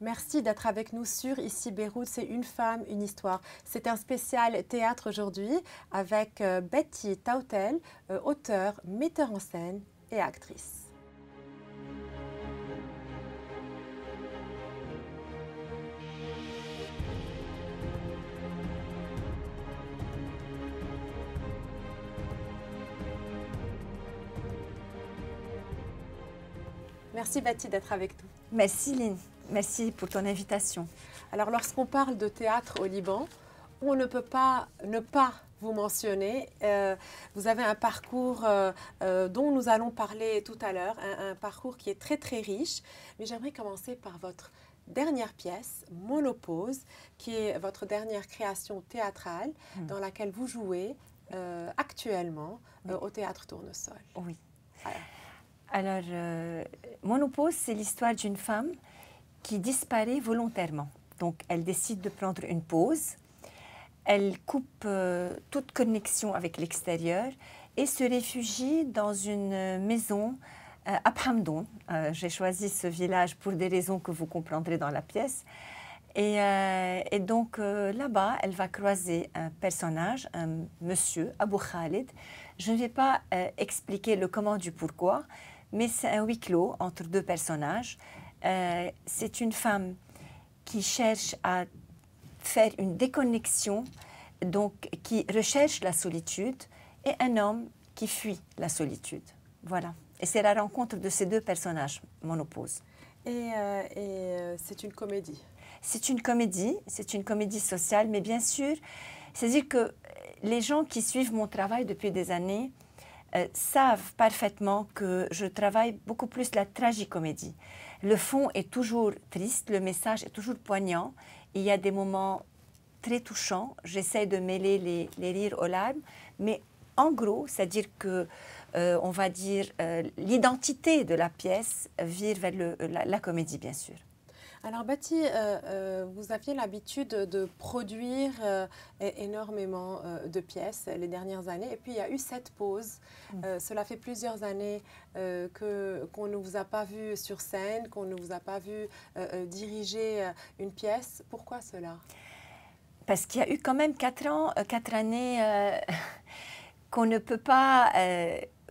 Merci d'être avec nous sur Ici Beyrouth, c'est une femme, une histoire. C'est un spécial théâtre aujourd'hui avec euh, Betty Tautel, euh, auteure, metteur en scène et actrice. Merci Betty d'être avec nous. Merci Lynn. Merci pour ton invitation. Alors, lorsqu'on parle de théâtre au Liban, on ne peut pas ne pas vous mentionner. Euh, vous avez un parcours euh, euh, dont nous allons parler tout à l'heure, un, parcours qui est très très riche. Mais j'aimerais commencer par votre dernière pièce, Monopause, qui est votre dernière création théâtrale hmm. dans laquelle vous jouez actuellement au théâtre Tournesol. Oui. Alors, Alors Monopause, c'est l'histoire d'une femme qui disparaît volontairement. Donc elle décide de prendre une pause, elle coupe euh, toute connexion avec l'extérieur et se réfugie dans une maison euh, à Pramdon. Euh, j'ai choisi ce village pour des raisons que vous comprendrez dans la pièce. Et, et donc là-bas, elle va croiser un personnage, un monsieur, Abou Khalid. Je ne vais pas expliquer le comment du pourquoi, mais c'est un huis clos entre deux personnages. Euh, c'est une femme qui cherche à faire une déconnexion, donc qui recherche la solitude, et un homme qui fuit la solitude. Voilà. Et c'est la rencontre de ces deux personnages, monopose. Et, euh, et euh, c'est une comédie. C'est une comédie, c'est une comédie sociale, mais bien sûr, c'est-à-dire que les gens qui suivent mon travail depuis des années savent parfaitement que je travaille beaucoup plus la tragicomédie. Le fond est toujours triste, le message est toujours poignant. Il y a des moments très touchants. J'essaie de mêler les, rires aux larmes, mais en gros, c'est-à-dire que euh, on va dire euh, l'identité de la pièce vire vers la comédie, bien sûr. Alors Betty, euh, euh, vous aviez l'habitude de produire euh, énormément de pièces les dernières années et puis il y a eu cette pause. Mm. cela fait plusieurs années que qu'on ne vous a pas vu sur scène, qu'on ne vous a pas vu diriger une pièce. Pourquoi cela Parce qu'il y a eu quand même quatre ans, quatre années qu'on ne peut pas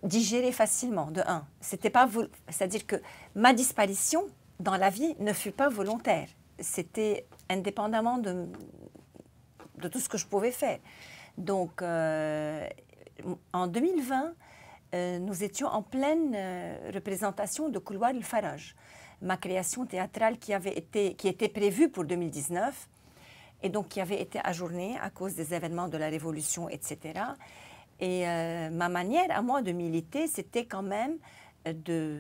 digérer facilement. De un, c'était pas vous, c'est-à-dire que ma disparition dans la vie ne fut pas volontaire. C'était indépendamment de, de tout ce que je pouvais faire. Donc, euh, en 2020, euh, nous étions en pleine euh, représentation de Couloir le Farage, ma création théâtrale qui, avait été, qui était prévue pour 2019 et donc qui avait été ajournée à cause des événements de la Révolution, etc. Et ma manière à moi de militer, c'était quand même de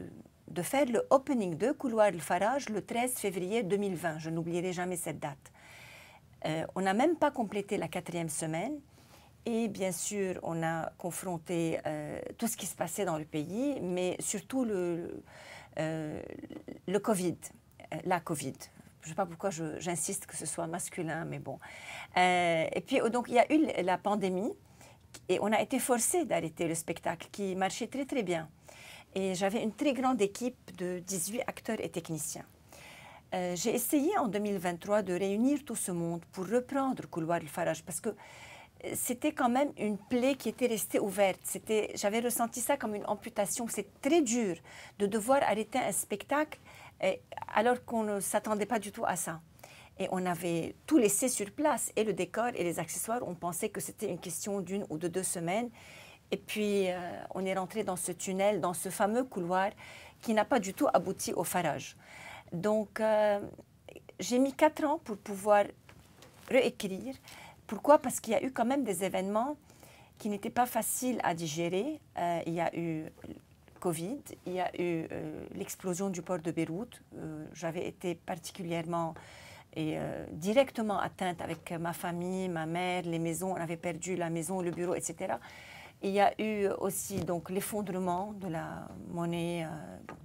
de faire le opening de Couloir le Farage le 13 février 2020. Je n'oublierai jamais cette date. Euh, on n'a même pas complété la quatrième semaine. Et bien sûr, on a confronté euh, tout ce qui se passait dans le pays, mais surtout le, euh, le Covid, la Covid. Je ne sais pas pourquoi j'insiste que ce soit masculin, mais bon. et puis, oh, donc, il y a eu la pandémie et on a été forcé d'arrêter le spectacle qui marchait très, très bien. Et j'avais une très grande équipe de 18 acteurs et techniciens. Euh, j'ai essayé en 2023 de réunir tout ce monde pour reprendre Couloir le Farage parce que euh, c'était quand même une plaie qui était restée ouverte. j'avais ressenti ça comme une amputation. C'est très dur de devoir arrêter un spectacle euh, alors qu'on ne s'attendait pas du tout à ça. Et on avait tout laissé sur place, et le décor et les accessoires. On pensait que c'était une question d'une ou de deux semaines. Et puis, euh, on est rentré dans ce tunnel, dans ce fameux couloir qui n'a pas du tout abouti au Farage. Donc, euh, j'ai mis quatre ans pour pouvoir réécrire. Pourquoi Parce qu'il y a eu quand même des événements qui n'étaient pas faciles à digérer. Euh, il y a eu Covid, il y a eu l'explosion du port de Beyrouth. J'avais été particulièrement et directement atteinte avec ma famille, ma mère, les maisons. On avait perdu la maison, le bureau, etc. Il y a eu aussi donc l'effondrement de la monnaie. Euh,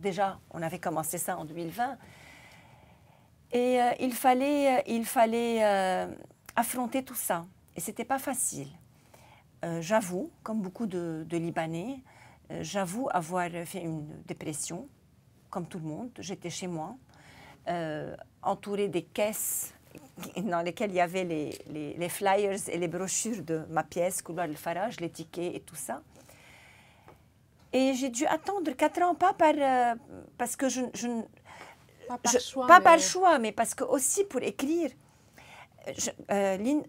déjà, on avait commencé ça en 2020. Et euh, il fallait, euh, il fallait affronter tout ça. Et ce n'était pas facile. j'avoue, comme beaucoup de, de Libanais, j'avoue avoir fait une dépression, comme tout le monde. J'étais chez moi, entourée des caisses dans lesquels il y avait les, les, flyers et les brochures de ma pièce, Couloir le Farage, les tickets et tout ça. Et j'ai dû attendre quatre ans, pas par, euh, parce que je, je, pas, par, choix, mais... parce que aussi pour écrire, euh, euh, Lynn,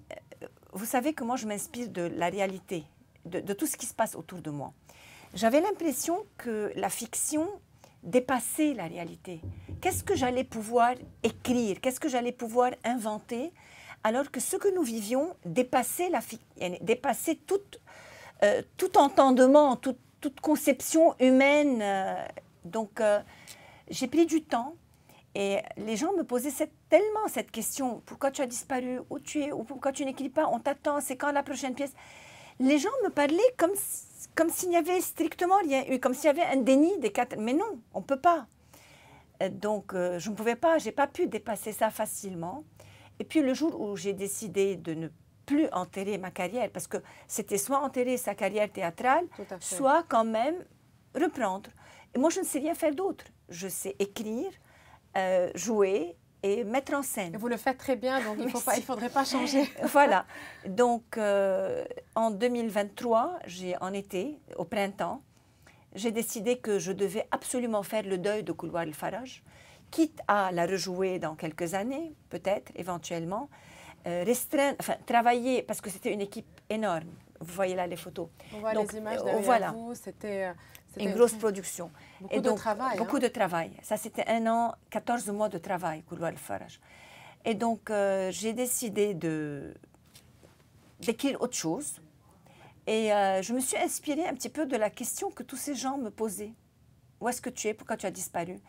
vous savez que moi je m'inspire de la réalité, de, de, tout ce qui se passe autour de moi. J'avais l'impression que la fiction dépasser la réalité. Qu'est-ce que j'allais pouvoir écrire Qu'est-ce que j'allais pouvoir inventer alors que ce que nous vivions dépassait, la dépassait tout euh, entendement, toute, conception humaine. Euh. donc, euh, j'ai pris du temps et les gens me posaient tellement cette question pourquoi tu as disparu Où tu es Ou pourquoi tu n'écris pas On t'attend C'est quand la prochaine pièce les gens me parlaient comme, comme s'il n'y avait strictement rien eu, comme s'il y avait un déni des quatre. Mais non, on ne peut pas. Euh, donc, euh, je ne pouvais pas, j'ai pas pu dépasser ça facilement. Et puis, le jour où j'ai décidé de ne plus enterrer ma carrière, parce que c'était soit enterrer sa carrière théâtrale, soit quand même reprendre. Et moi, je ne sais rien faire d'autre. Je sais écrire, euh, jouer, et mettre en scène. Vous le faites très bien, donc il ne faudrait pas changer. voilà. Donc, euh, en 2023, j'ai en été, au printemps, j'ai décidé que je devais absolument faire le deuil de Couloir le Farage, quitte à la rejouer dans quelques années, peut-être, éventuellement, euh, restreindre, enfin, travailler, parce que c'était une équipe énorme. Vous voyez là les photos. On voit les images euh, derrière voilà. vous. C'était une grosse production. Beaucoup et donc, de travail. Beaucoup hein. de travail. Ça, c'était un an, 14 mois de travail, couloir al Farage Et donc, euh, j'ai décidé de d'écrire autre chose. Et euh, je me suis inspirée un petit peu de la question que tous ces gens me posaient. Où est-ce que tu es Pourquoi tu as disparu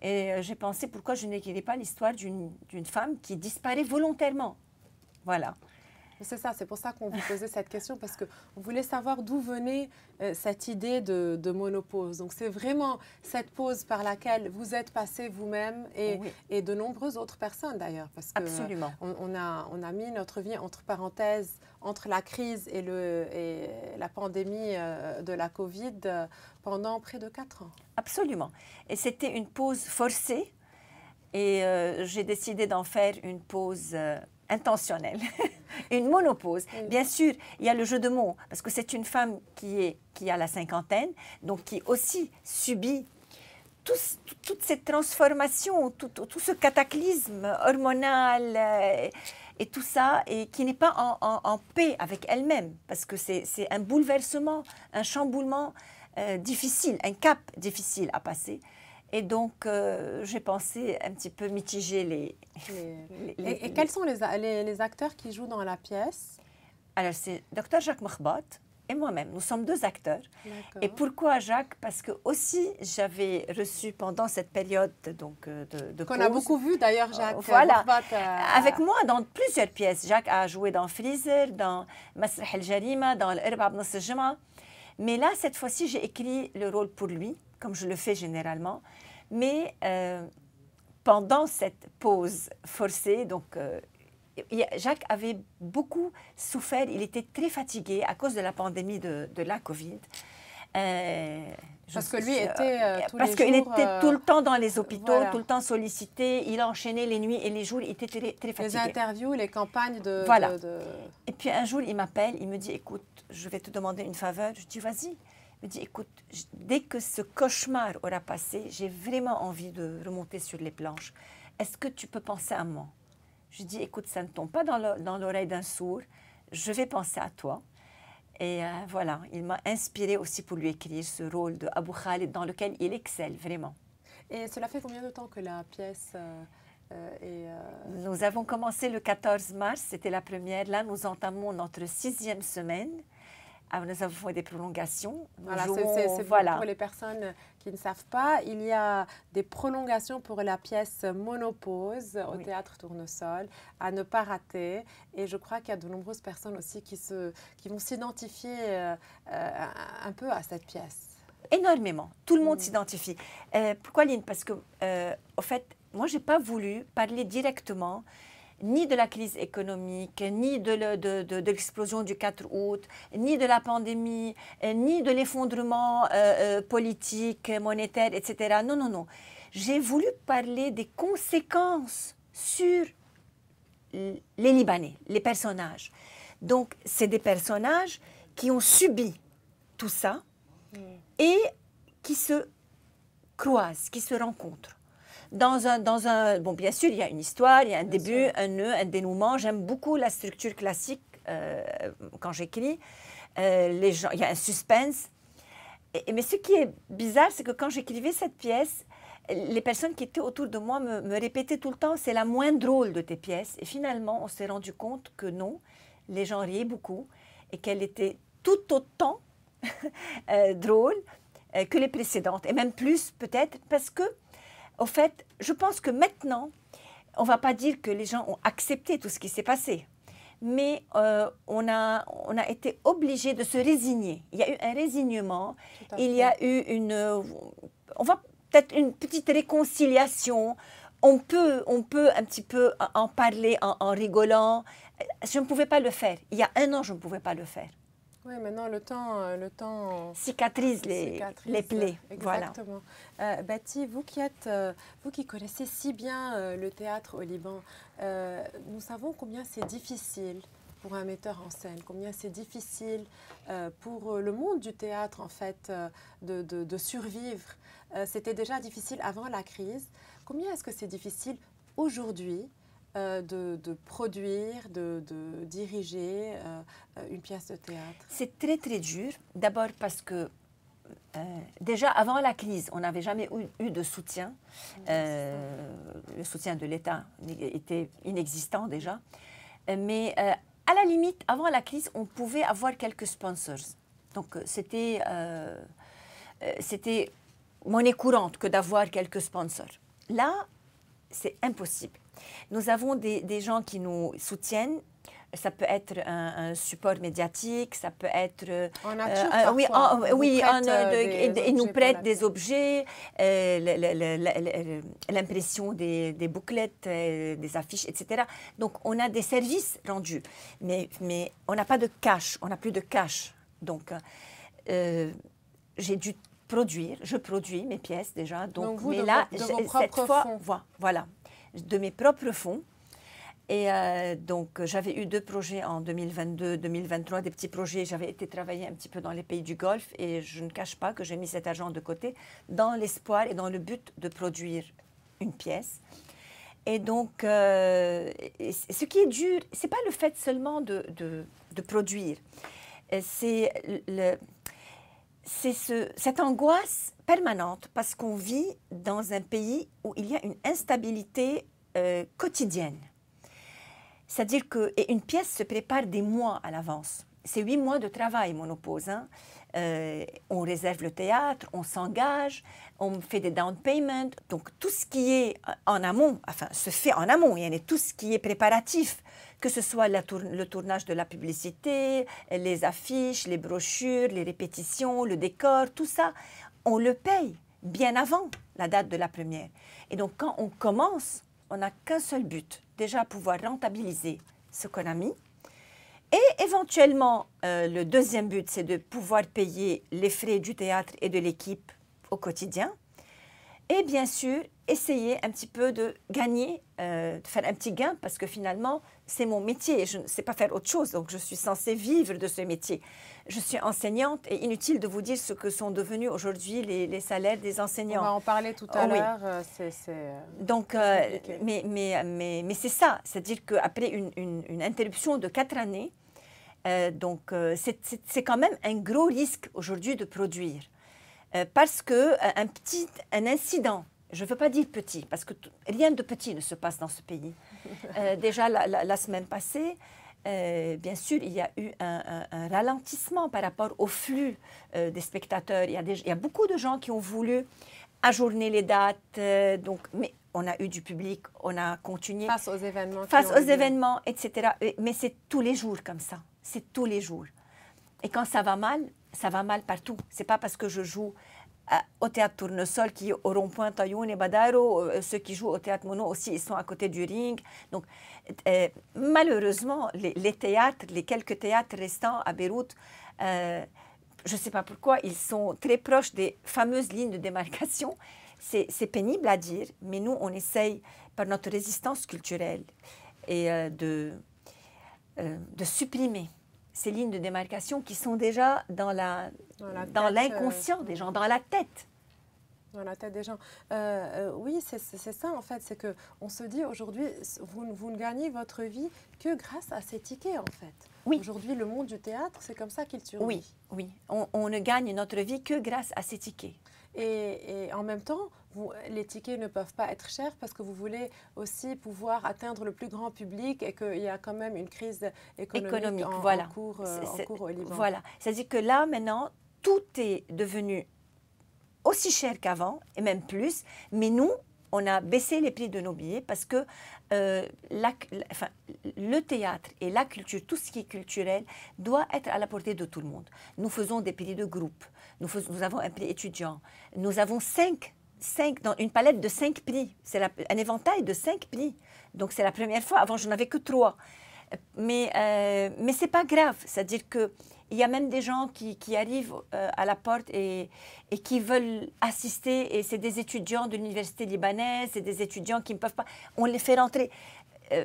Et euh, j'ai pensé pourquoi je n'écrivais pas l'histoire d'une femme qui disparaît volontairement. Voilà. C'est ça, c'est pour ça qu'on vous posait cette question, parce qu'on voulait savoir d'où venait euh, cette idée de, de monopause. Donc c'est vraiment cette pause par laquelle vous êtes passé vous-même et, de nombreuses autres personnes d'ailleurs, parce que Absolument. Euh, on, a, on a mis notre vie entre parenthèses, entre la crise et, le, et la pandémie euh, de la Covid pendant près de quatre ans. Absolument. Et c'était une pause forcée. Et j'ai décidé d'en faire une pause intentionnelle, une monopause. Bien sûr, il y a le jeu de mots, parce que c'est une femme qui, a la cinquantaine, donc qui aussi subit toutes ces toute cette transformation, tout, ce cataclysme hormonal euh, et tout ça, et qui n'est pas en, paix avec elle-même, parce que c'est un bouleversement, un chamboulement euh, difficile, un cap difficile à passer. Et donc, euh, j'ai pensé un petit peu mitiger les. et, quels sont les, les, acteurs qui jouent dans la pièce Alors, c'est docteur Jacques Mahbat et moi-même. Nous sommes deux acteurs. Et pourquoi Jacques Parce que aussi, j'avais reçu pendant cette période donc, euh, de, Qu'on a beaucoup vu d'ailleurs, Jacques. Euh, Avec moi dans plusieurs pièces. Jacques a joué dans Freezer, dans Masrah El Jarima, dans L'Herbe Abnas Mais là, cette fois-ci, j'ai écrit le rôle pour lui comme je le fais généralement. Mais euh, pendant cette pause forcée, donc euh, Jacques avait beaucoup souffert, il était très fatigué à cause de la pandémie de, la Covid. Euh, parce que lui était parce qu'il était tout le temps dans les hôpitaux, tout le temps sollicité. Il enchaînait les nuits et les jours. Il était très, fatigué. Les interviews, les campagnes de. Voilà. Et puis un jour, il m'appelle, il me dit, écoute, je vais te demander une faveur. Je dis, vas-y me dit « écoute, dès que ce cauchemar aura passé, j'ai vraiment envie de remonter sur les planches. Est-ce que tu peux penser à moi Je dis, écoute, ça ne tombe pas dans l'oreille d'un sourd, je vais penser à toi. Et euh, voilà, il m'a inspiré aussi pour lui écrire ce rôle de Abou Khalid dans lequel il excelle vraiment. Et cela fait combien de temps que la pièce euh, euh, est... Nous avons commencé le 14 mars, c'était la première. Là, nous entamons notre sixième semaine. Ah, nous avons fait des prolongations. voilà, c'est voilà. pour les personnes qui ne savent pas. Il y a des prolongations pour la pièce Monopause au théâtre Tournesol à ne pas rater. Et je crois qu'il y a de nombreuses personnes aussi qui, se, qui vont s'identifier euh, euh, un peu à cette pièce. Énormément. Tout le monde mm. s'identifie. Euh, pourquoi, Lynn Parce que, en fait, moi, je n'ai pas voulu parler directement ni de la crise économique, ni de, l'explosion du 4 août, ni de la pandémie, ni de l'effondrement euh, euh, politique, monétaire, etc. Non, non, non. J'ai voulu parler des conséquences sur les Libanais, les personnages. Donc, c'est des personnages qui ont subi tout ça mm. et qui se croisent, qui se rencontrent dans un, dans un... Bon, bien sûr, il y a une histoire, il y a un début, un nœud, un dénouement. J'aime beaucoup la structure classique euh, quand j'écris. Euh, gens, il y a un suspense. Et, mais ce qui est bizarre, c'est que quand j'écrivais cette pièce, les personnes qui étaient autour de moi me, me répétaient tout le temps, c'est la moins drôle de tes pièces. Et finalement, on s'est rendu compte que non, les gens riaient beaucoup et qu'elle était tout autant euh, drôle que les précédentes, et même plus peut-être, parce que au fait, je pense que maintenant, on ne va pas dire que les gens ont accepté tout ce qui s'est passé, mais euh, on, a, on a été obligé de se résigner. Il y a eu un résignement, il y a eu une... Euh, on va peut-être une petite réconciliation. On peut, on peut un petit peu en parler en rigolant. Je ne pouvais pas le faire. Il y a un an, je ne pouvais pas le faire. Oui, maintenant le temps, euh, le temps euh, cicatrise les, les plaies. Euh, exactement. Voilà. Euh, Bati, vous qui êtes, vous qui connaissez si bien le théâtre au Liban, nous savons combien c'est difficile pour un metteur en scène, combien c'est difficile pour le monde du théâtre en fait de, de, de survivre. C'était déjà difficile avant la crise. Combien est-ce que c'est difficile aujourd'hui euh, de, produire, de, diriger euh, une pièce de théâtre C'est très très dur. D'abord parce que euh, déjà avant la crise, on n'avait jamais eu, de soutien. le soutien de l'État était inexistant déjà. Mais à la limite, avant la crise, on pouvait avoir quelques sponsors. Donc c'était c'était monnaie courante que d'avoir quelques sponsors. Là, c'est impossible. Nous avons des, gens qui nous soutiennent ça peut être un, support médiatique, ça peut être. Euh, en euh, oui, oui ils euh, euh, nous prêtent des objets, l'impression des, bouclettes, des affiches, etc. Donc on a des services rendus, mais, mais on n'a pas de cash, on n'a plus de cash. Donc j'ai dû produire, je produis mes pièces déjà. Donc, mais là, vos, de cette fois, voilà de mes propres fonds. Et euh, donc, j'avais eu deux projets en 2022-2023, des petits projets. J'avais été travailler un petit peu dans les pays du Golfe et je ne cache pas que j'ai mis cet argent de côté dans l'espoir et dans le but de produire une pièce. Et donc, euh, ce qui est dur, n'est pas le fait seulement de, de, de produire, euh, c'est cette angoisse permanente parce qu'on vit dans un pays où il y a une instabilité euh, quotidienne. C'est-à-dire que et une pièce se prépare des mois à l'avance. C'est huit mois de travail, mon oppose. Euh, on réserve le théâtre, on s'engage, on fait des down payments. Donc tout ce qui est en amont, enfin se fait en amont, il y en a tout ce qui est préparatif, que ce soit la le tournage de la publicité, les affiches, les brochures, les répétitions, le décor, tout ça on le paye bien avant la date de la première. Et donc, quand on commence, on n'a qu'un seul but, déjà pouvoir rentabiliser ce qu'on a mis. Et éventuellement, euh, le deuxième but, c'est de pouvoir payer les frais du théâtre et de l'équipe au quotidien. Et bien sûr, essayer un petit peu de gagner, euh, de faire un petit gain, parce que finalement, c'est mon métier je ne sais pas faire autre chose, donc je suis censée vivre de ce métier. Je suis enseignante et inutile de vous dire ce que sont devenus aujourd'hui les, salaires des enseignants. On va en parler tout à oh l'heure. Euh, euh, donc, mais, mais, mais, mais c'est ça, c'est-à-dire qu'après une, une, interruption de quatre années, donc c'est quand même un gros risque aujourd'hui de produire. Euh, parce que euh, un petit un incident, je ne veux pas dire petit, parce que rien de petit ne se passe dans ce pays. Euh, déjà la, semaine passée, bien sûr, il y a eu un, ralentissement par rapport au flux des spectateurs. Il y, a il beaucoup de gens qui ont voulu ajourner les dates. donc, mais on a eu du public, on a continué. Face aux événements. Face aux événements, etc. Mais c'est tous les jours comme ça. C'est tous les jours. Et quand ça va mal, ça va mal partout. C'est pas parce que je joue euh, au théâtre Tournesol qui au rond-point Tayoun et Badaro, euh, ceux qui jouent au théâtre Mono aussi, ils sont à côté du ring. Donc euh, malheureusement, les, théâtres, les quelques théâtres restants à Beyrouth, je ne sais pas pourquoi, ils sont très proches des fameuses lignes de démarcation. C'est pénible à dire, mais nous, on essaye, par notre résistance culturelle, et, de, de supprimer ces lignes de démarcation qui sont déjà dans euh, l'inconscient des gens, dans la tête. Dans la tête des gens. Euh, euh, oui, c'est ça en fait, c'est que on se dit aujourd'hui, vous, vous, ne gagnez votre vie que grâce à ces tickets en fait. Oui. Aujourd'hui, le monde du théâtre, c'est comme ça qu'il survit. Oui, oui. On, ne gagne notre vie que grâce à ces tickets. Et, et en même temps, les tickets ne peuvent pas être chers parce que vous voulez aussi pouvoir atteindre le plus grand public et qu'il y a quand même une crise économique, en, euh, cours, au Liban. Voilà. C'est-à-dire que là, maintenant, tout est devenu aussi cher qu'avant, et même plus, mais nous, on a baissé les prix de nos billets parce que euh, le théâtre et la culture, tout ce qui est culturel, doit être à la portée de tout le monde. Nous faisons des prix de groupe, nous, faisons, nous avons un prix étudiant, nous avons cinq cinq, dans une palette de cinq prix. C'est un éventail de cinq prix. Donc c'est la première fois. Avant, je n'avais que trois. Mais, euh, mais ce n'est pas grave. C'est-à-dire qu'il y a même des gens qui, arrivent euh, à la porte et, et, qui veulent assister. Et c'est des étudiants de l'université libanaise, c'est des étudiants qui ne peuvent pas. On les fait rentrer. Euh,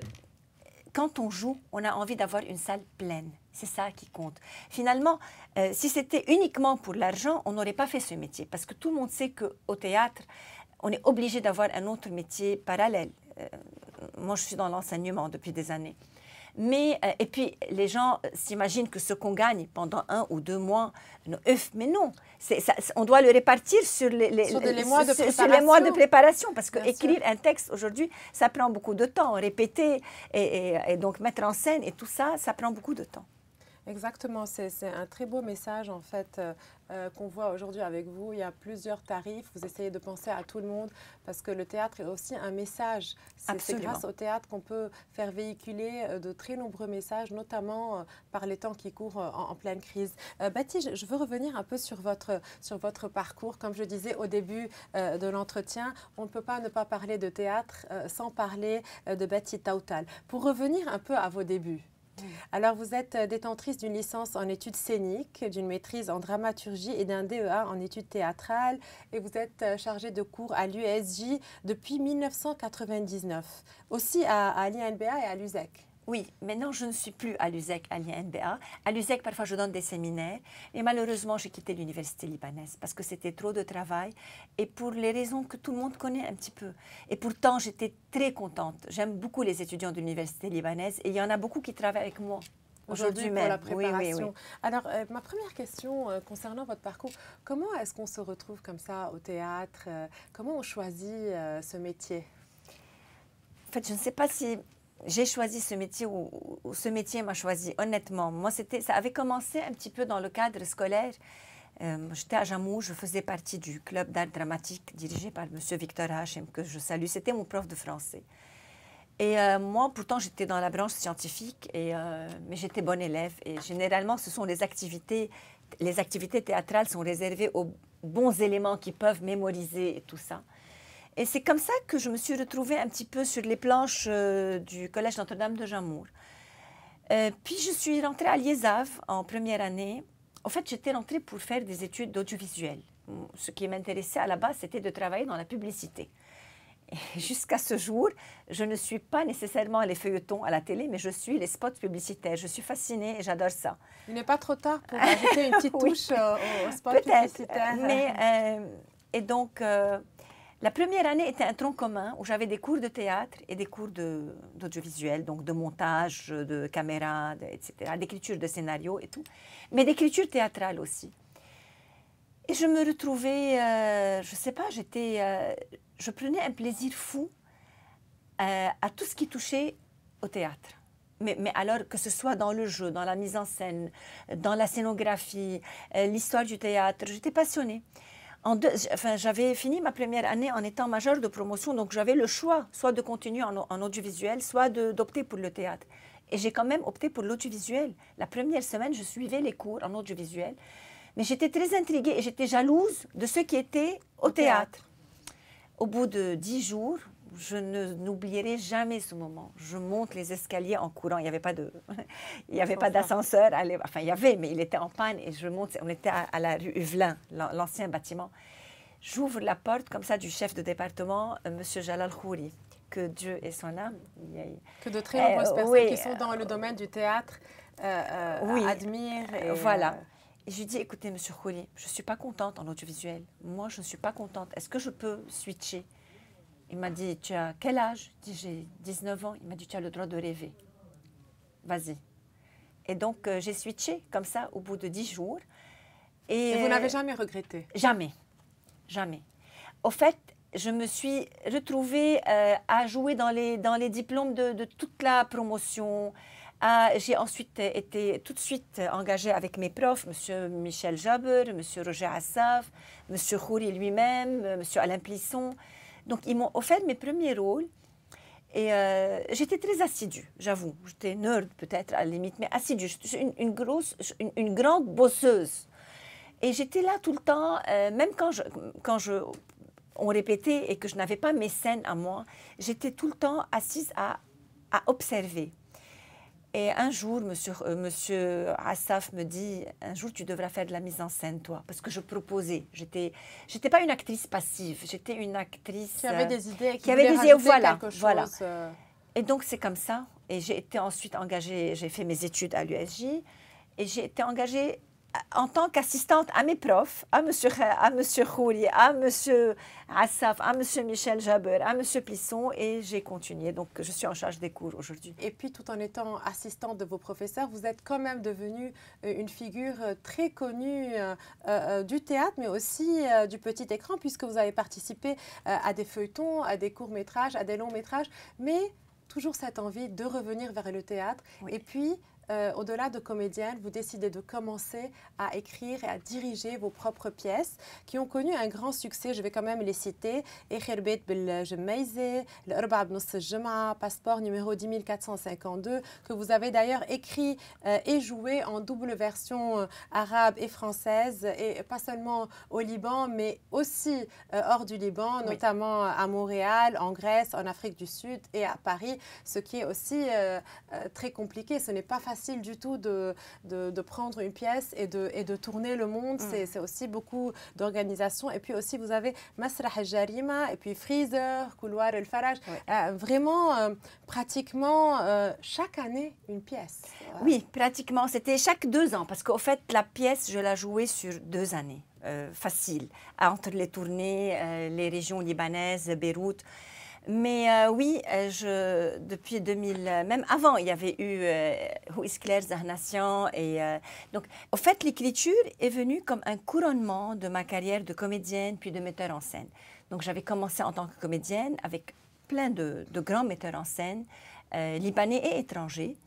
quand on joue, on a envie d'avoir une salle pleine. C'est ça qui compte. Finalement, euh, si c'était uniquement pour l'argent, on n'aurait pas fait ce métier parce que tout le monde sait qu'au théâtre, on est obligé d'avoir un autre métier parallèle. Euh, moi, je suis dans l'enseignement depuis des années. Mais, euh, et puis, les gens s'imaginent que ce qu'on gagne pendant un ou deux mois, mais non, on doit le répartir sur les, mois, de préparation. Parce que écrire un texte aujourd'hui, ça prend beaucoup de temps. Répéter et donc mettre en scène et tout ça, ça prend beaucoup de temps. Exactement, c'est un très beau message en fait euh, euh, qu'on voit aujourd'hui avec vous. Il y a plusieurs tarifs, vous essayez de penser à tout le monde parce que le théâtre est aussi un message. C'est grâce au théâtre qu'on peut faire véhiculer euh, de très nombreux messages, notamment par les temps qui courent en, pleine crise. Bati, je, veux revenir un peu sur votre, sur votre parcours. Comme je disais au début de l'entretien, on ne peut pas ne pas parler de théâtre sans parler de Bati Tautal. Pour revenir un peu à vos débuts, Mm. Alors, vous êtes euh, détentrice d'une licence en études scéniques, d'une maîtrise en dramaturgie et d'un DEA en études théâtrales. Et vous êtes euh, chargée de cours à l'USJ depuis 1999, aussi à, à l'INBA et à l'USEC. Oui, maintenant je ne suis plus à l'USEC, à l'INBA. À l'USEC, parfois je donne des séminaires et malheureusement j'ai quitté l'université libanaise parce que c'était trop de travail et pour les raisons que tout le monde connaît un petit peu. Et pourtant j'étais très contente. J'aime beaucoup les étudiants de l'université libanaise et il y en a beaucoup qui travaillent avec moi aujourd'hui pour la préparation. Alors, euh, ma première question euh, concernant votre parcours, comment est-ce qu'on se retrouve comme ça au théâtre euh, Comment on choisit ce métier En fait, je ne sais pas si j'ai choisi ce métier ou, ce métier m'a choisi, honnêtement. Moi, c'était, ça avait commencé un petit peu dans le cadre scolaire. Euh, j'étais à Jamou, je faisais partie du club d'art dramatique dirigé par M. Victor Hachem, que je salue. C'était mon prof de français. Et euh, moi, pourtant, j'étais dans la branche scientifique, et, euh, mais j'étais bonne élève. Et généralement, ce sont les activités, les activités théâtrales sont réservées aux bons éléments qui peuvent mémoriser et tout ça. Et c'est comme ça que je me suis retrouvée un petit peu sur les planches euh, du Collège Notre-Dame de Jamour. Euh, puis je suis rentrée à l'IESAV en première année. En fait, j'étais rentrée pour faire des études d'audiovisuel. Ce qui m'intéressait à la base, c'était de travailler dans la publicité. Jusqu'à ce jour, je ne suis pas nécessairement les feuilletons à la télé, mais je suis les spots publicitaires. Je suis fascinée et j'adore ça. Il n'est pas trop tard pour ajouter une petite touche aux spots publicitaires. euh, et donc, euh, la première année était un tronc commun où j'avais des cours de théâtre et des cours d'audiovisuel, donc de montage, de caméra, etc., d'écriture de scénario et tout, mais d'écriture théâtrale aussi. Et je me retrouvais, euh, je ne sais pas, j'étais, euh, je prenais un plaisir fou euh, à tout ce qui touchait au théâtre. Mais, mais, alors que ce soit dans le jeu, dans la mise en scène, dans la scénographie, l'histoire du théâtre, j'étais passionnée enfin, j'avais fini ma première année en étant majeure de promotion, donc j'avais le choix soit de continuer en, audiovisuel, soit d'opter pour le théâtre. Et j'ai quand même opté pour l'audiovisuel. La première semaine, je suivais les cours en audiovisuel. Mais j'étais très intriguée et j'étais jalouse de ceux qui étaient au, théâtre. Au bout de dix jours, je n'oublierai jamais ce moment. Je monte les escaliers en courant. Il n'y avait pas de, il y avait pas d'ascenseur. Enfin, il y avait, mais il était en panne et je monte. On était à, la rue Uvelin, l'ancien bâtiment. J'ouvre la porte comme ça du chef de département, euh, Monsieur Jalal Khouri que Dieu et son âme. Que de très nombreuses eh, personnes qui sont dans le domaine du théâtre euh, euh, admirent. Et, voilà. Et je lui dis, écoutez, Monsieur Khoury, je ne suis pas contente en audiovisuel. Moi, je ne suis pas contente. Est-ce que je peux switcher il m'a dit, tu as quel âge j'ai 19 ans. Il m'a dit, tu as le droit de rêver. Vas-y. Et donc, euh, j'ai switché comme ça au bout de 10 jours. Et, vous n'avez jamais regretté Jamais. Jamais. Au fait, je me suis retrouvée euh, à jouer dans les, dans les diplômes de, toute la promotion. Ah, j'ai ensuite été tout de suite engagée avec mes profs, M. Michel Jaber, M. Roger Assaf, M. Khoury lui-même, euh, M. Alain Plisson. Donc, ils m'ont offert mes premiers rôles. Et euh, j'étais très assidue, j'avoue. J'étais nerd peut-être à la limite, mais assidue. une, une, grosse, une, grande bosseuse. Et j'étais là tout le temps, euh, même quand, quand on répétait et que je n'avais pas mes scènes à moi, j'étais tout le temps assise à observer. Et un jour, monsieur, euh, monsieur Assaf me dit Un jour, tu devras faire de la mise en scène, toi. Parce que je proposais. J'étais, j'étais pas une actrice passive. J'étais une actrice. Qui avait des euh, idées. Qui, avait des idées. Voilà. voilà. Euh. Et donc, c'est comme ça. Et j'ai été ensuite engagée. J'ai fait mes études à l'USJ. Et j'ai été engagée en tant qu'assistante à mes profs, à M. à Monsieur à Monsieur Assaf, à Monsieur Michel Jaber, à Monsieur Plisson, et j'ai continué. Donc, je suis en charge des cours aujourd'hui. Et puis, tout en étant assistante de vos professeurs, vous êtes quand même devenue euh, une figure euh, très connue euh, du théâtre, mais aussi du petit écran, puisque vous avez participé à des feuilletons, à des courts-métrages, à des longs-métrages, mais toujours cette envie de revenir vers le théâtre. Et puis, euh, au-delà de comédienne, vous décidez de commencer à écrire et à diriger vos propres pièces qui ont connu un grand succès. Je vais quand même les citer. Echerbet Belgemeize, L'Urba Jema, Passeport numéro 10452, que vous avez d'ailleurs écrit euh, et joué en double version euh, arabe et française, et pas seulement au Liban, mais aussi hors du Liban, notamment à Montréal, en Grèce, en Afrique du Sud et à Paris, ce qui est aussi très compliqué. Ce n'est pas facile facile du tout de, de, prendre une pièce et de, et de tourner le monde. Mm. C'est aussi beaucoup d'organisation Et puis aussi, vous avez Masrah jarima et puis Freezer, Couloir El faraj euh, vraiment, euh, pratiquement euh, chaque année, une pièce. Oui, pratiquement. C'était chaque deux ans, parce qu'au fait, la pièce, je la jouais sur deux années. facile, entre les tournées, les régions libanaises, Beyrouth. Mais euh, oui, euh, depuis 2000, euh, même avant, il y avait eu Who is Claire Zahnation. Et, donc, au fait, l'écriture est venue comme un couronnement de ma carrière de comédienne puis de metteur en scène. Donc, j'avais commencé en tant que comédienne avec plein de, de grands metteurs en scène, libanais et étrangers.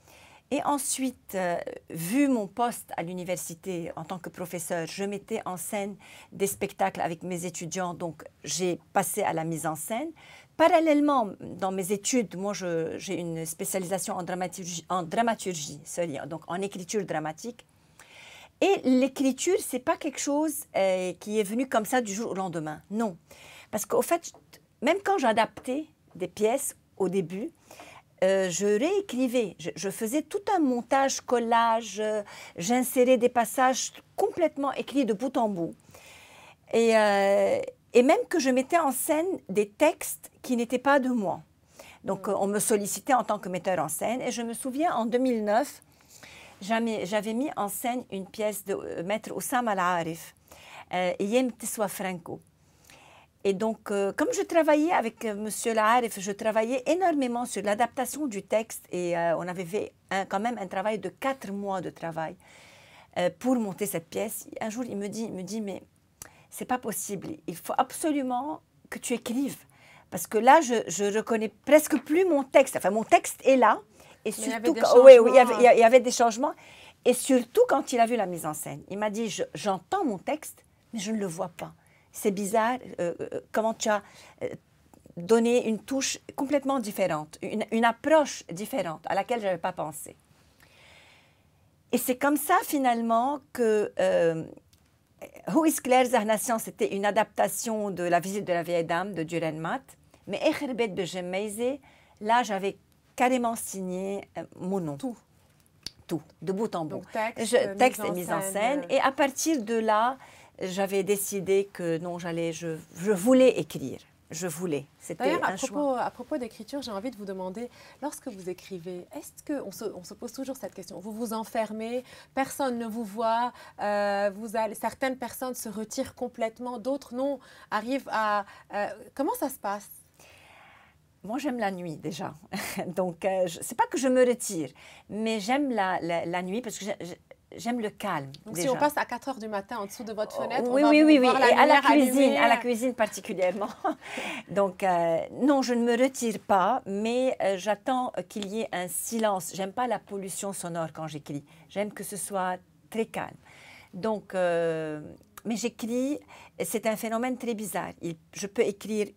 Et ensuite, euh, vu mon poste à l'université en tant que professeur, je mettais en scène des spectacles avec mes étudiants, donc j'ai passé à la mise en scène. Parallèlement, dans mes études, moi j'ai une spécialisation en dramaturgie, en donc en écriture dramatique. Et l'écriture, c'est pas quelque chose euh, qui est venu comme ça du jour au lendemain. Non. Parce qu'au fait, même quand j'adaptais des pièces au début, euh, je réécrivais, je, faisais tout un montage, collage, euh, j'insérais des passages complètement écrits de bout en bout. Et, euh, et, même que je mettais en scène des textes qui n'étaient pas de moi. Donc mm. on me sollicitait en tant que metteur en scène. Et je me souviens en 2009, j'avais mis en scène une pièce de maître Oussama Al-Arif, Yem Tiswa Franco. Et donc, euh, comme je travaillais avec euh, Monsieur M. Laharif, je travaillais énormément sur l'adaptation du texte et euh, on avait fait quand même un travail de quatre mois de travail pour monter cette pièce. Un jour, il me dit, il me dit mais c'est pas possible, il faut absolument que tu écrives. Parce que là, je, je reconnais presque plus mon texte. Enfin, mon texte est là. Et surtout, oui, oui, il, y avait, des changements. Et surtout, quand il a vu la mise en scène, il m'a dit, j'entends mon texte, mais je ne le vois pas c'est bizarre euh, euh, comment tu as euh, donné une touche complètement différente, une, approche différente à laquelle je n'avais pas pensé. Et c'est comme ça finalement que Who is Claire Zahnassian c'était une adaptation de La visite de la vieille dame de Duren Matt, mais Echerbet de là j'avais carrément signé mon nom. Tout. Tout, de bout en bout. texte, et mise en scène. Et à partir de là, j'avais décidé que non, j'allais, je, je voulais écrire je voulais. C'était à, à propos, d'écriture, j'ai envie de vous demander, lorsque vous écrivez, est-ce que on se, pose toujours cette question Vous vous enfermez, personne ne vous voit, euh, vous certaines personnes se retirent complètement, d'autres non, arrivent à. Euh, comment ça se passe moi, j'aime la nuit déjà. Donc, ce euh, c'est pas que je me retire, mais j'aime la, la, la, nuit parce que j'aime le calme. Donc, si on passe à 4 heures du matin en dessous de votre oh, fenêtre, oui, on va oui, oui, voir oui, et à la cuisine, à la euh. cuisine particulièrement. Donc, euh, non, je ne me retire pas, mais euh, j'attends qu'il y ait un silence. J'aime pas la pollution sonore quand j'écris. J'aime que ce soit très calme. Donc, mais j'écris, c'est un phénomène très bizarre. je peux écrire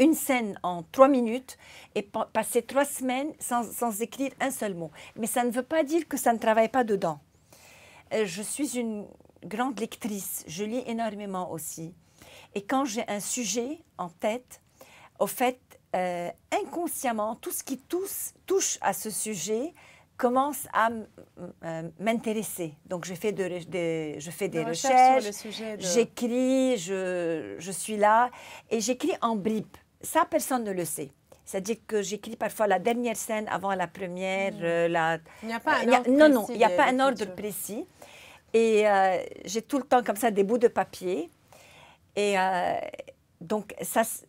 une scène en trois minutes et passer trois semaines sans, sans écrire un seul mot. Mais ça ne veut pas dire que ça ne travaille pas dedans. Euh, je suis une grande lectrice, je lis énormément aussi. Et quand j'ai un sujet en tête, au fait, euh, inconsciemment, tout ce qui touche à ce sujet commence à euh, m'intéresser. Donc, je fais, je fais des recherches, j'écris, je, je suis là, et j'écris en bribes. Ça, personne ne le sait. C'est-à-dire que j'écris parfois la dernière scène avant la première. Mm. Euh, il n'y a pas un ordre précis. Non, non, il n'y a pas un ordre précis. Et euh, j'ai tout le temps comme ça des bouts de papier. Et euh, donc,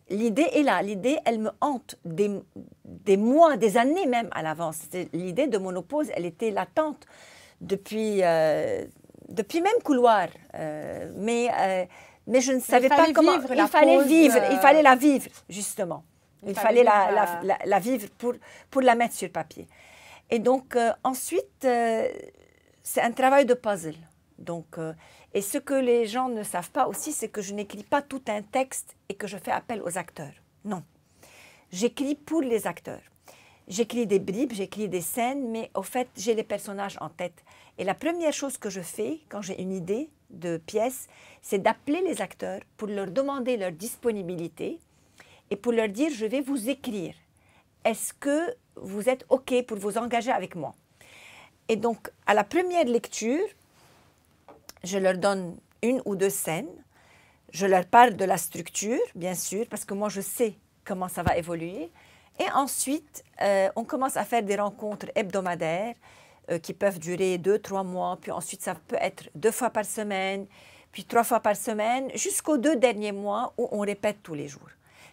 l'idée est là. L'idée, elle me hante des, mois, des années même à l'avance. L'idée de Monopause, elle était latente depuis, depuis même couloir. mais, mais je ne savais pas comment. il fallait vivre. Il fallait la vivre, justement. Il, fallait, euh, la, vivre pour, la mettre sur papier. Et donc, euh, ensuite, euh, c'est un travail de puzzle. Donc, et ce que les gens ne savent pas aussi, c'est que je n'écris pas tout un texte et que je fais appel aux acteurs. Non. J'écris pour les acteurs. J'écris des bribes, j'écris des scènes, mais au fait, j'ai les personnages en tête. Et la première chose que je fais quand j'ai une idée de pièce, c'est d'appeler les acteurs pour leur demander leur disponibilité et pour leur dire je vais vous écrire. Est-ce que vous êtes OK pour vous engager avec moi Et donc, à la première lecture, je leur donne une ou deux scènes. Je leur parle de la structure, bien sûr, parce que moi, je sais comment ça va évoluer. Et ensuite, euh, on commence à faire des rencontres hebdomadaires euh, qui peuvent durer deux, trois mois. Puis ensuite, ça peut être deux fois par semaine, puis trois fois par semaine, jusqu'aux deux derniers mois où on répète tous les jours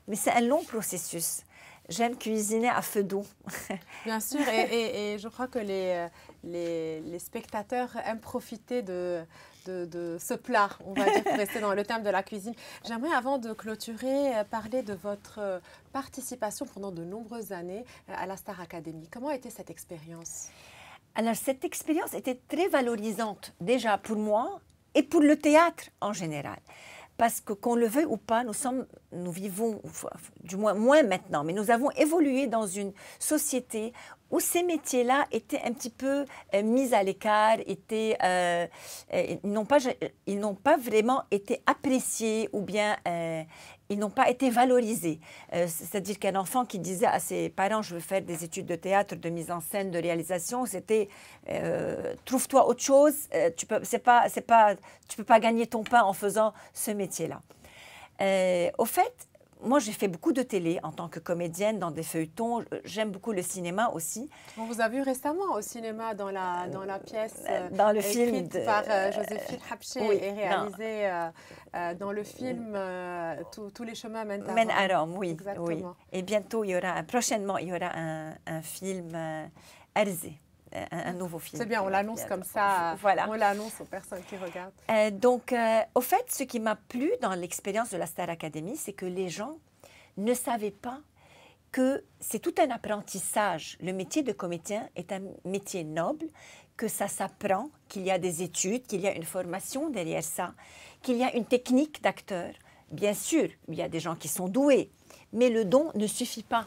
mais c'est un long processus. J'aime cuisiner à feu d'eau. Bien sûr, et, je crois que les, les, spectateurs aiment profiter de, de, ce plat, on va dire, pour rester dans le thème de la cuisine. J'aimerais, avant de clôturer, euh, parler de votre euh, participation pendant de nombreuses années euh, à la Star Academy. Comment était cette expérience Alors, cette expérience était très valorisante, déjà pour moi et pour le théâtre en général parce que qu'on le veuille ou pas, nous sommes, nous vivons, du moins moins maintenant, mais nous avons évolué dans une société où ces métiers-là étaient un petit peu euh, mis à l'écart, étaient, euh, euh, n'ont pas, ils n'ont pas vraiment été appréciés ou bien ils n'ont pas été valorisés. Euh, c'est-à-dire qu'un enfant qui disait à ses parents, je veux faire des études de théâtre, de mise en scène, de réalisation, c'était, euh, trouve-toi autre chose, euh, tu ne pas, pas, tu peux pas gagner ton pain en faisant ce métier-là. au fait, moi, j'ai fait beaucoup de télé en tant que comédienne dans des feuilletons. Euh, j'aime beaucoup le cinéma aussi. On vous a vu récemment au cinéma dans la, dans la pièce euh, euh, dans le écrite film par Joséphine Hapché et réalisée dans le film Tous les chemins mènent à Rome ».« Mène à Rome, oui, Et bientôt, il y aura, prochainement, il y aura un, un film Arzé un, nouveau film. C'est bien, on l'annonce comme ça. Voilà. On l'annonce aux personnes qui regardent. Euh, donc, euh, au fait, ce qui m'a plu dans l'expérience de la Star Academy, c'est que les gens ne savaient pas que c'est tout un apprentissage. Le métier de comédien est un métier noble, que ça s'apprend, qu'il y a des études, qu'il y a une formation derrière ça, qu'il y a une technique d'acteur. Bien sûr, il y a des gens qui sont doués, mais le don ne suffit pas.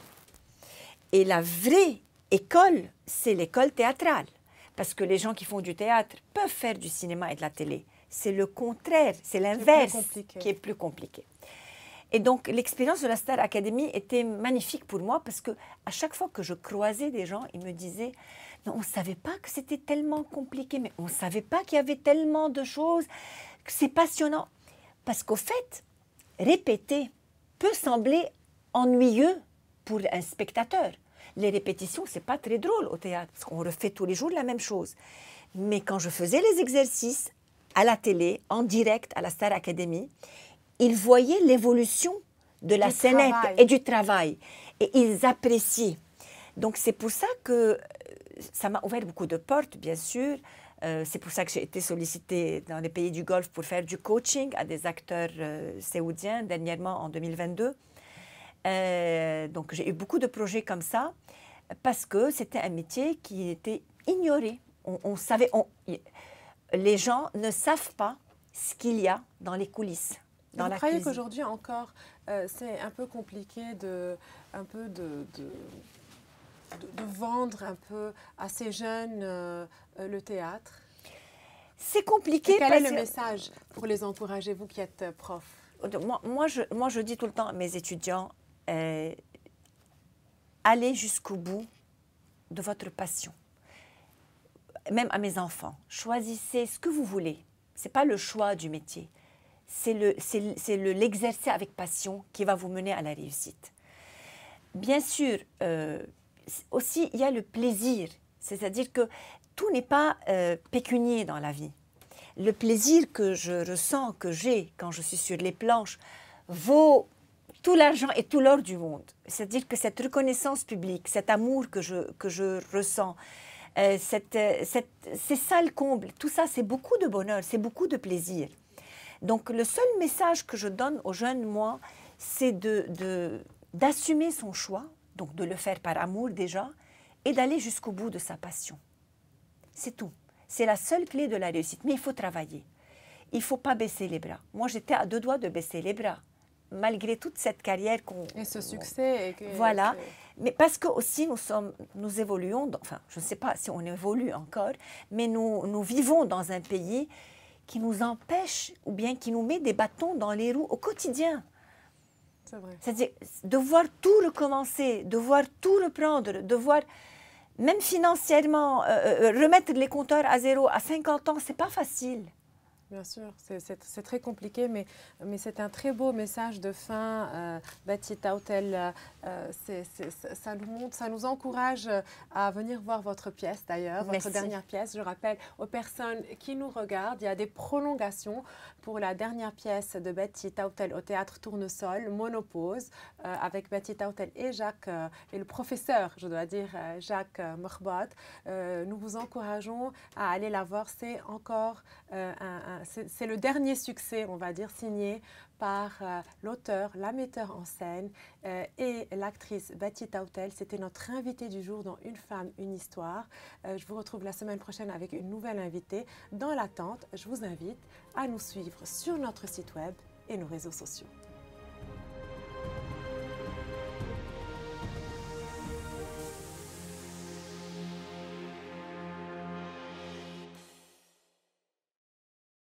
Et la vraie école, c'est l'école théâtrale. Parce que les gens qui font du théâtre peuvent faire du cinéma et de la télé. C'est le contraire, c'est l'inverse qui est plus compliqué. Et donc l'expérience de la Star Academy était magnifique pour moi parce que à chaque fois que je croisais des gens, ils me disaient "Non, on ne savait pas que c'était tellement compliqué, mais on ne savait pas qu'il y avait tellement de choses, que c'est passionnant." Parce qu'au fait, répéter peut sembler ennuyeux pour un spectateur les répétitions, c'est pas très drôle au théâtre, parce qu'on refait tous les jours la même chose. Mais quand je faisais les exercices à la télé, en direct à la Star Academy, ils voyaient l'évolution de la scène et du travail. Et ils appréciaient. Donc c'est pour ça que euh, ça m'a ouvert beaucoup de portes, bien sûr. Euh, c'est pour ça que j'ai été sollicitée dans les pays du Golfe pour faire du coaching à des acteurs euh, séoudiens dernièrement en 2022. Euh, donc j'ai eu beaucoup de projets comme ça parce que c'était un métier qui était ignoré. On, savait, on, les gens ne savent pas ce qu'il y a dans les coulisses. Dans vous la croyez qu'aujourd'hui encore, euh, c'est un peu compliqué de, un peu de, de, vendre un peu à ces jeunes euh, le théâtre C'est compliqué. quel est le message pour les encourager, vous qui êtes prof oh, moi, moi, je, moi, je dis tout le temps à mes étudiants, euh, allez jusqu'au bout de votre passion. Même à mes enfants, choisissez ce que vous voulez. Ce n'est pas le choix du métier, c'est l'exercer le, avec passion qui va vous mener à la réussite. Bien sûr, euh, aussi, il y a le plaisir. C'est-à-dire que tout n'est pas euh, pécunier dans la vie. Le plaisir que je ressens, que j'ai quand je suis sur les planches, vaut tout l'argent et tout l'or du monde. C'est-à-dire que cette reconnaissance publique, cet amour que je, que je ressens, euh, cette, euh, cette, c'est le comble. Tout ça, c'est beaucoup de bonheur, c'est beaucoup de plaisir. Donc le seul message que je donne aux jeunes, moi, c'est de, d'assumer son choix, donc de le faire par amour déjà, et d'aller jusqu'au bout de sa passion. C'est tout. C'est la seule clé de la réussite. Mais il faut travailler. Il ne faut pas baisser les bras. Moi, j'étais à deux doigts de baisser les bras malgré toute cette carrière qu'on... Et ce succès. voilà. Mais parce que aussi nous sommes, évoluons, enfin je ne sais pas si on évolue encore, mais nous, vivons dans un pays qui nous empêche ou bien qui nous met des bâtons dans les roues au quotidien. C'est-à-dire vrai. devoir tout recommencer, devoir tout reprendre, devoir même financièrement euh, euh, euh, remettre les compteurs à zéro à 50 ans, c'est pas facile. Bien sûr, c'est très compliqué, mais, mais c'est un très beau message de fin. Euh, Betty Tautel, euh, ça nous montre, ça nous encourage euh, à venir voir votre pièce d'ailleurs, votre dernière pièce. Je rappelle aux personnes qui nous regardent, il y a des prolongations pour la dernière pièce de Betty Tautel au théâtre Tournesol, Monopause, avec Betty Tautel et Jacques, et le professeur, je dois dire, Jacques Morbot. nous vous encourageons à aller la voir. C'est encore un c'est le dernier succès, on va dire, signé par euh, l'auteur, la metteur en scène euh, et l'actrice Betty Tautel. C'était notre invité du jour dans Une femme, une histoire. Euh, je vous retrouve la semaine prochaine avec une nouvelle invitée. Dans l'attente, je vous invite à nous suivre sur notre site web et nos réseaux sociaux.